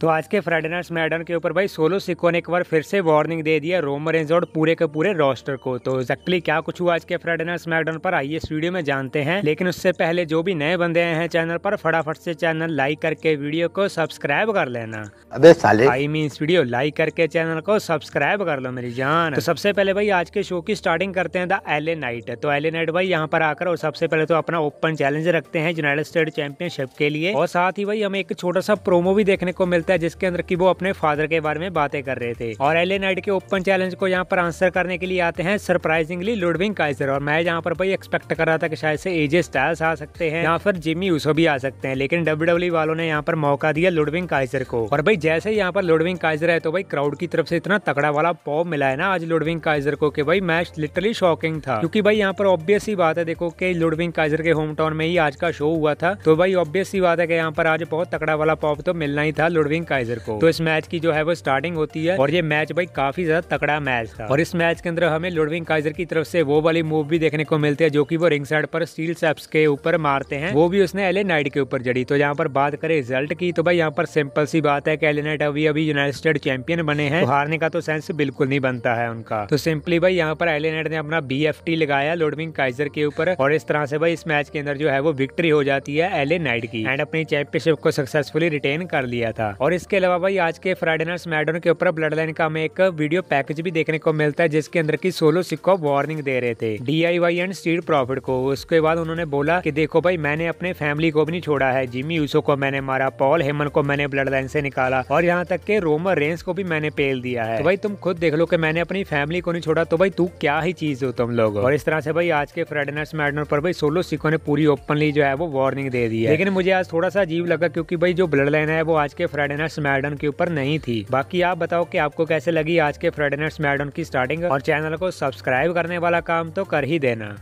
तो आज के फ्राइडे नाइट्स मैडन के ऊपर भाई सोलो सिको ने एक बार फिर से वार्निंग दे दिया रोम रेंज और पूरे के पूरे रोस्टर को तो एक्जैक्टली क्या कुछ हुआ आज के फ्राइडे नाइट्स मैडन पर आइए इस वीडियो में जानते हैं लेकिन उससे पहले जो भी नए बंदे आए हैं चैनल पर फटाफट से चैनल लाइक करके वीडियो को सब्सक्राइब कर लेना अबे साले आई मीन वीडियो लाइक करके चैनल को सब्सक्राइब कर लो मेरी जान तो सबसे पहले भाई आज के शो की स्टार्टिंग करते हैं द एले नाइट तो एले नाइट भाई यहाँ पर आकर और सबसे पहले तो अपना ओपन चैलेंज रखते हैं यूनाइटेड स्टेट चैंपियनशिप के लिए और साथ ही भाई हमें एक छोटा सा प्रोमो भी देखने को मिलता मिलता है जिसके अंदर की वो अपने फादर के बारे में बातें कर रहे थे और एल नाइट के ओपन चैलेंज को यहाँ पर आंसर करने के लिए आते हैं सरप्राइजिंगली लुडविंग काइजर और मैं यहाँ पर भाई एक्सपेक्ट कर रहा था कि शायद से एजे स्टाइल्स आ सकते हैं यहाँ पर जिमी उसो भी आ सकते हैं लेकिन डब्ल्यू e वालों ने यहाँ पर मौका दिया लुडविंग काइजर को और भाई जैसे यहाँ पर लुडविंग काइजर है तो भाई क्राउड की तरफ से इतना तकड़ा वाला पॉप मिला है ना आज लुडविंग काइजर को कि भाई मैच लिटरली शॉकिंग था क्योंकि भाई यहाँ पर ऑब्वियस ही बात है देखो कि लुडविंग काइजर के होम टाउन में ही आज का शो हुआ था तो भाई ऑब्वियस ही बात है कि यहाँ पर आज बहुत तकड़ा वाला पॉप तो मिलना ही था लुडविंग केविन काइजर को तो इस मैच की जो है वो स्टार्टिंग होती है और ये मैच भाई काफी ज्यादा तकड़ा मैच था और इस मैच के अंदर हमें लुडविंग काइजर की तरफ से वो वाली मूव भी देखने को मिलती है जो की वो रिंग साइड पर स्टील सेप्स के ऊपर मारते हैं वो भी उसने एले नाइट के ऊपर जड़ी तो यहाँ पर बात करें रिजल्ट की तो भाई यहाँ पर सिंपल सी बात है की एले नाइट अभी अभी यूनाइटेड स्टेट चैंपियन बने हैं तो हारने का तो सेंस बिल्कुल नहीं बनता है उनका तो सिंपली भाई यहाँ पर एले नाइट ने अपना बी लगाया लुडविंग काइजर के ऊपर और इस तरह से भाई इस मैच के अंदर जो है वो विक्ट्री हो जाती है एले नाइट की एंड अपनी चैंपियनशिप को सक्सेसफुली रिटेन कर लिया था और और इसके अलावा भाई आज के फ्राइडे नाइट मैडोन के ऊपर ब्लड लाइन का हमें एक वीडियो पैकेज भी देखने को मिलता है जिसके अंदर की सोलो सिक्को वार्निंग दे रहे थे डी एंड स्टीड प्रॉफिट को उसके बाद उन्होंने बोला की देखो भाई मैंने अपने फैमिली को भी नहीं छोड़ा है जिमी यूसो को मैंने मारा पॉल हेमन को मैंने ब्लड लाइन से निकाला और यहाँ तक के रोमर रेंस को भी मैंने पेल दिया है तो भाई तुम खुद देख लो कि मैंने अपनी फैमिली को नहीं छोड़ा तो भाई तू क्या ही चीज हो तुम लोग और इस तरह से भाई आज के फ्राइडे नाइट मैडोन पर भाई सोलो सिक्को ने पूरी ओपनली जो है वो वार्निंग दे दी है लेकिन मुझे आज थोड़ा सा अजीब लगा क्योंकि भाई जो ब्लड लाइन है वो आज के फ्राइडे फ्राइडनर मैडन के ऊपर नहीं थी बाकी आप बताओ कि आपको कैसे लगी आज के फ्राइडनर मैडन की स्टार्टिंग और चैनल को सब्सक्राइब करने वाला काम तो कर ही देना